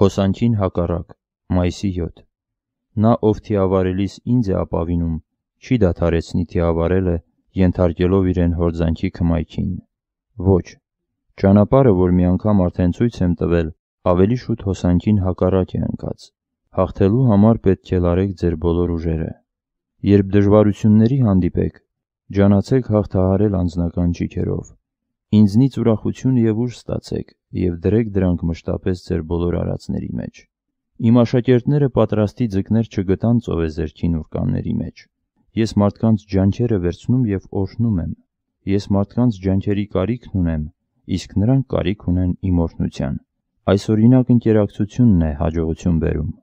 Հոսանջին հակառակ, մայիսի 7։ Նա, ով թիավարելիս ինձ է ապավինում, չի դադարեցնի թիավարելը, ենթարկելով իրեն հորձանքի քմայքին։ Ոչ։ Ճանապարհը, որ մի անգամ արդեն ցույց եմ տվել, ավելի շուտ հոսանջին հակառակ է ընկած։ Հաղթելու համար պետք է լարեք ձեր բոլոր ուժերը։ Երբ դժվարությունների հանդիպեք, ջանացեք հաղթահարել անձնական ճիգերով։ Ինձնից ուրախություն եւ ուժ ստացեք եւ դրեք դրանք մշտապես ձեր բոլոր արածների մեջ։ Իմ աշակերտները պատրաստի ձկներ չգտան ծովեզեր քինուրկանների մեջ։ Ես մարդկանց ջանքերը վերցնում եւ օրհնում եմ։ Ես մարդկանց ջանքերի կարիքն ունեմ, իսկ նրանք կարիք ունեն իմ օրհնության։ Այս օրինակ ինտերակցիոնն է հաջողություն բերում։